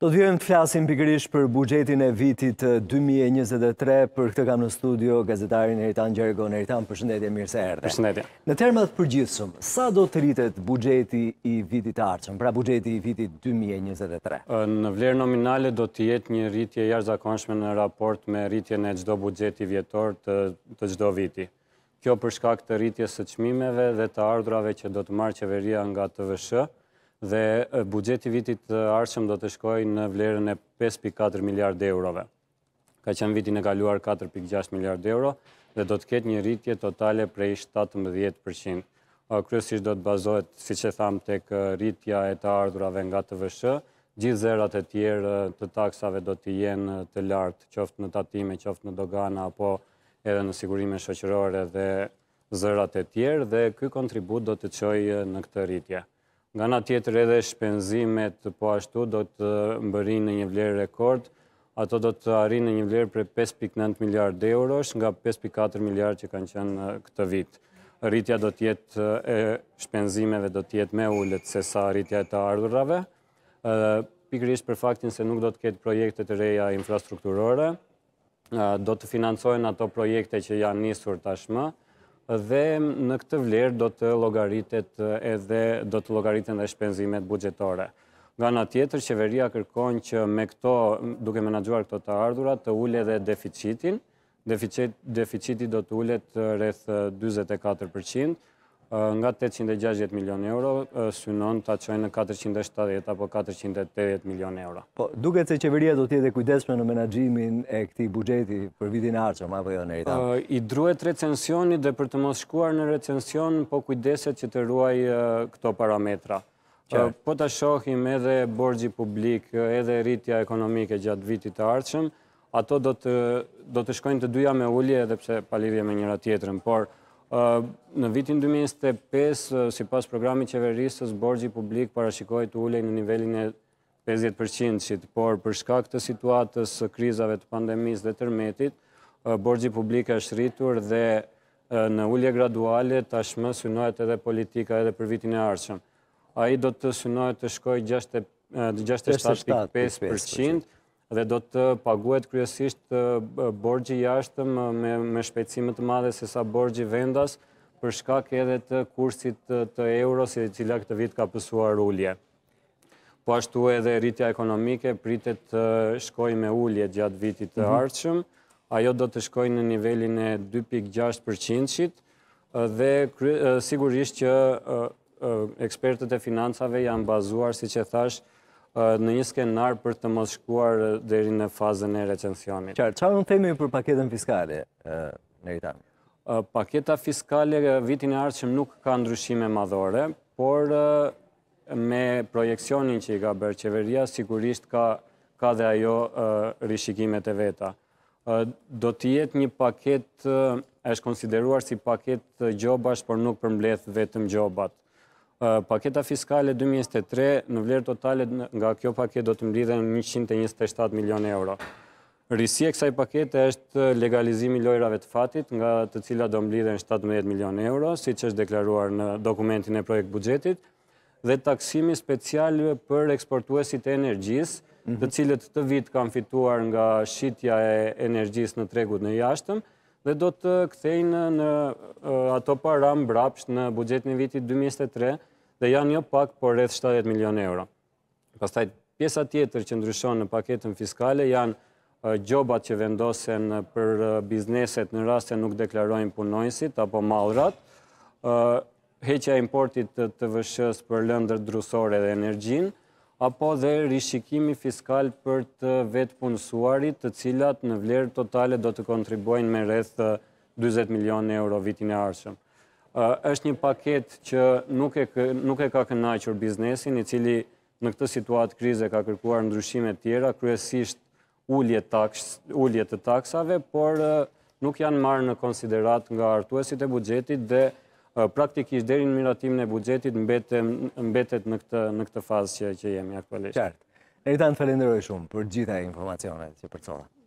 Do të vjojmë të flasim pikërish për bugjetin e vitit 2023, për këtë kam në studio gazetari Eritan Gjergo, Eritan, përshëndetje mirë se erdhe. Përshëndetje. Në termat përgjithësumë, sa do të rritet bugjeti i vitit arqëm, pra bugjeti i vitit 2023? Në vlerë nominale do të jetë një rritje jashtë zakonshme në raport me rritje në gjdo bugjeti vjetor të gjdo viti. Kjo përshka këtë rritje së qmimeve dhe të ardrave që do të marë qeveria nga të vëshë, dhe bugjeti vitit arshëm do të shkoj në vlerën e 5.4 miliard eurove. Ka qenë vitin e galuar 4.6 miliard euro dhe do të ketë një rritje totale prej 17%. Kryesisht do të bazohet, si që tham, të rritja e të ardhurave nga të vëshë, gjithë zerat e tjerë të taksave do të jenë të lartë, qoftë në tatime, qoftë në dogana, apo edhe në sigurime shëqërore dhe zerat e tjerë, dhe këj kontribut do të qojë në këtë rritje. Nga nga tjetër edhe shpenzimet po ashtu do të mbërin në një vlerë rekord, ato do të arrin në një vlerë për 5.9 miljard eurosh nga 5.4 miljard që kanë qenë këtë vitë. Rritja do tjetë e shpenzimeve do tjetë me ullet se sa rritja e të ardhurave, pikrish për faktin se nuk do të ketë projekte të reja infrastrukturore, do të financojnë ato projekte që janë njësur tashmë, dhe në këtë vlerë do të logaritet edhe do të logaritet edhe shpenzimet bugjetore. Nga nga tjetër, qeveria kërkon që me këto, duke menagjuar këto të ardhurat, të ullet dhe deficitin. Deficitit do të ullet rreth 24%. Eh, nga 860 milion euro, eh, synon të aqojnë në 470 apo 480 milion euro. Po, duket se qeveria do tjetë e kujdesme në menagjimin e këti bugjeti për vitin arqëm, apo jo nejta? Eh, I druhet recensioni dhe për të mos shkuar në recension, po kujdeset që të ruaj këto parametra. Po të shohim edhe borgji publik, edhe rritja ekonomike gjatë vitit arqëm, ato do të shkojnë të duja me ullje edhe pse palivje me njëra tjetërën, por Në vitin 2025, si pas programit qeveristës, borgji publik parashikoj të ulej në nivelin e 50%, por përshka këtë situatës krizave të pandemis dhe tërmetit, borgji publik është rritur dhe në ulje graduale tashmë synojt edhe politika edhe për vitin e arqëm. A i do të synojt të shkoj 67.5%, dhe do të paguet kryesisht borgji jashtëm me shpecimet të madhe se sa borgji vendas për shkak edhe të kursit të euro si cila këtë vit ka pësuar ullje. Po ashtu edhe rritja ekonomike pritet të shkoj me ullje gjatë vitit të mhm. ardhëshëm, ajo do të shkoj në nivelin e 2.6% dhe sigurisht që ekspertët e financave janë bazuar, si që thashë, në një skenar për të mos shkuar dheri në fazën e recensionit. Qarë, qarë në temi për paketën fiskale, Meritani? Paketa fiskale, vitin e arë nuk ka ndryshime madhore, por me projekcionin që i ka bërë qeveria, sigurisht ka dhe ajo rishikimet e veta. Do të jetë një paket, është konsideruar si paket gjobash, por nuk përmbleth vetëm gjobat. Paketa fiskale 2023 në vlerë totalet nga kjo paket do të mblidhen 127 milion euro. Risi e kësaj pakete është legalizimi lojrave të fatit nga të cila do mblidhen 17 milion euro, si që është deklaruar në dokumentin e projekt bugjetit, dhe taksimi special për eksportuesit e energjis, të mhm. cilët të vit kam fituar nga shqitja e energjis në tregut në jashtëm, dhe do të kthejnë në ato para mbrapsht në bugjetin e vitit 2023 dhe janë jo pak por rreth 70 milion euro. Pastaj pjesa tjetër që ndryshon në paketën fiskale janë gjobat që vendosen për bizneset në rast se nuk deklarojnë punonjësit apo mallrat, heqja e importit të vëshës s për lëndët drusore dhe energjinë apo dhe rishikimi fiskal për të vetë punësuarit të cilat në vlerë totale do të kontribuojnë me rreth 20 milion e euro vitin e arshëm. Êshtë një paket që nuk e ka kënajqër biznesin, i cili në këtë situatë krize ka kërkuar ndryshime tjera, kryesisht ullje të taksave, por nuk janë marë në konsiderat nga artuesit e bugjetit dhe praktikisht deri në miratimin e buxhetit mbetet mbetet në këtë në këtë fazë që jemi aktualisht. Qartë. Erita, të falenderoj shumë për gjitha informacionet që përcona.